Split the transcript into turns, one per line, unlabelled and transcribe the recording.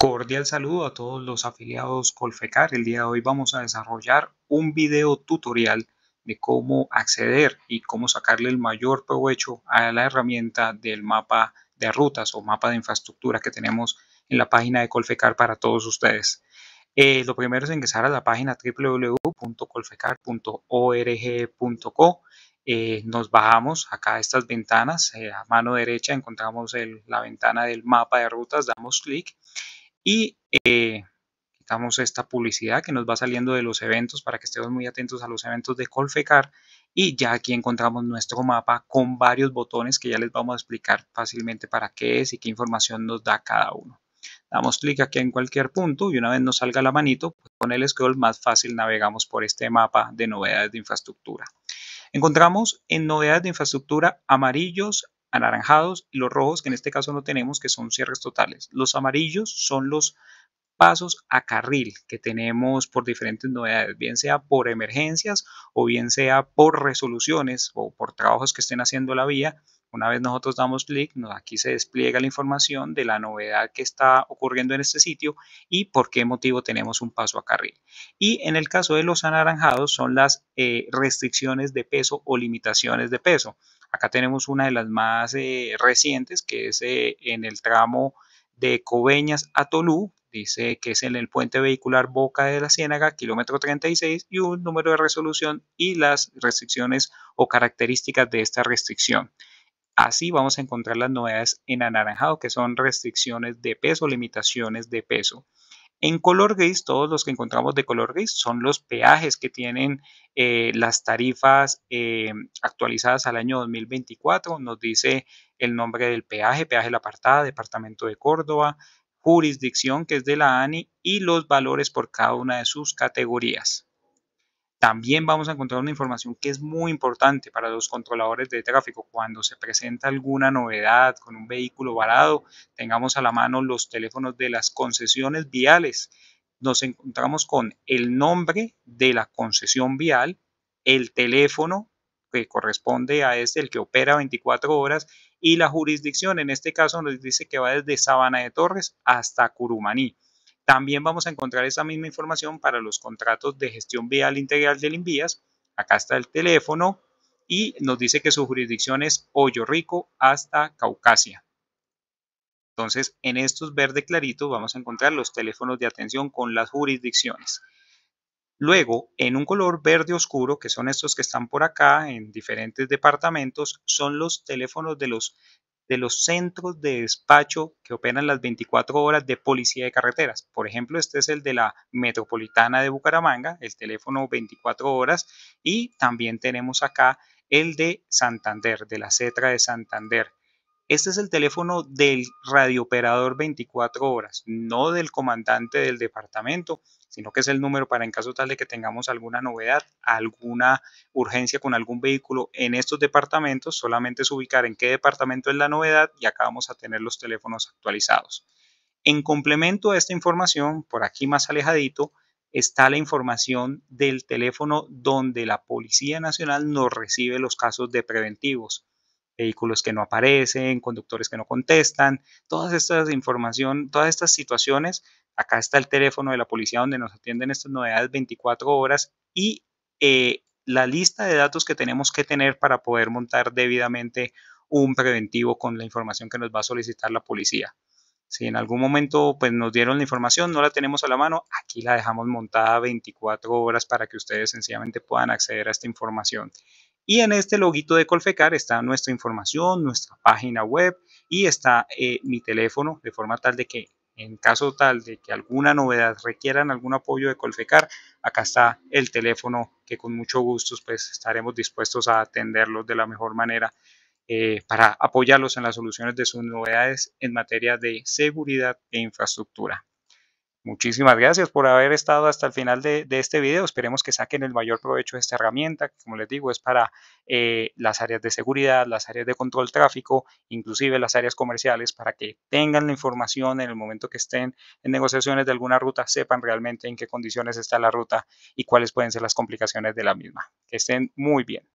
Cordial saludo a todos los afiliados Colfecar. El día de hoy vamos a desarrollar un video tutorial de cómo acceder y cómo sacarle el mayor provecho a la herramienta del mapa de rutas o mapa de infraestructura que tenemos en la página de Colfecar para todos ustedes. Eh, lo primero es ingresar a la página www.colfecar.org.co. Eh, nos bajamos acá a estas ventanas. Eh, a mano derecha encontramos la ventana del mapa de rutas. Damos clic y eh, quitamos esta publicidad que nos va saliendo de los eventos para que estemos muy atentos a los eventos de Colfecar. Y ya aquí encontramos nuestro mapa con varios botones que ya les vamos a explicar fácilmente para qué es y qué información nos da cada uno. Damos clic aquí en cualquier punto y una vez nos salga la manito, pues con el scroll más fácil navegamos por este mapa de novedades de infraestructura. Encontramos en novedades de infraestructura amarillos, anaranjados y los rojos, que en este caso no tenemos, que son cierres totales. Los amarillos son los pasos a carril que tenemos por diferentes novedades, bien sea por emergencias o bien sea por resoluciones o por trabajos que estén haciendo la vía. Una vez nosotros damos clic, aquí se despliega la información de la novedad que está ocurriendo en este sitio y por qué motivo tenemos un paso a carril. Y en el caso de los anaranjados son las eh, restricciones de peso o limitaciones de peso. Acá tenemos una de las más eh, recientes, que es eh, en el tramo de Coveñas a Tolú, dice que es en el puente vehicular Boca de la Ciénaga, kilómetro 36, y un número de resolución y las restricciones o características de esta restricción. Así vamos a encontrar las novedades en anaranjado, que son restricciones de peso, limitaciones de peso. En color gris, todos los que encontramos de color gris son los peajes que tienen eh, las tarifas eh, actualizadas al año 2024. Nos dice el nombre del peaje, peaje la apartada, departamento de Córdoba, jurisdicción que es de la ANI y los valores por cada una de sus categorías. También vamos a encontrar una información que es muy importante para los controladores de tráfico. Cuando se presenta alguna novedad con un vehículo varado, tengamos a la mano los teléfonos de las concesiones viales. Nos encontramos con el nombre de la concesión vial, el teléfono que corresponde a este, el que opera 24 horas, y la jurisdicción. En este caso nos dice que va desde Sabana de Torres hasta Curumaní. También vamos a encontrar esa misma información para los contratos de gestión vial integral del Invías. Acá está el teléfono y nos dice que su jurisdicción es Hoyo Rico hasta Caucasia. Entonces, en estos verde claritos vamos a encontrar los teléfonos de atención con las jurisdicciones. Luego, en un color verde oscuro, que son estos que están por acá en diferentes departamentos, son los teléfonos de los de los centros de despacho que operan las 24 horas de policía de carreteras. Por ejemplo, este es el de la Metropolitana de Bucaramanga, el teléfono 24 horas, y también tenemos acá el de Santander, de la CETRA de Santander. Este es el teléfono del radiooperador 24 horas, no del comandante del departamento, sino que es el número para en caso tal de que tengamos alguna novedad, alguna urgencia con algún vehículo en estos departamentos, solamente es ubicar en qué departamento es la novedad y acá vamos a tener los teléfonos actualizados. En complemento a esta información, por aquí más alejadito, está la información del teléfono donde la Policía Nacional nos recibe los casos de preventivos vehículos que no aparecen, conductores que no contestan, todas estas información, todas estas situaciones. Acá está el teléfono de la policía donde nos atienden estas novedades 24 horas y eh, la lista de datos que tenemos que tener para poder montar debidamente un preventivo con la información que nos va a solicitar la policía. Si en algún momento pues, nos dieron la información, no la tenemos a la mano, aquí la dejamos montada 24 horas para que ustedes sencillamente puedan acceder a esta información. Y en este loguito de Colfecar está nuestra información, nuestra página web y está eh, mi teléfono, de forma tal de que en caso tal de que alguna novedad requieran algún apoyo de Colfecar, acá está el teléfono que con mucho gusto pues, estaremos dispuestos a atenderlos de la mejor manera eh, para apoyarlos en las soluciones de sus novedades en materia de seguridad e infraestructura. Muchísimas gracias por haber estado hasta el final de, este video. Esperemos que saquen el mayor provecho de esta herramienta, que como les digo, es para eh, las áreas de seguridad, las áreas de control tráfico, inclusive las áreas comerciales, para que tengan la información en el momento que estén en negociaciones de alguna ruta, sepan realmente en qué condiciones está la ruta y cuáles pueden ser las complicaciones de la misma. Que estén muy bien.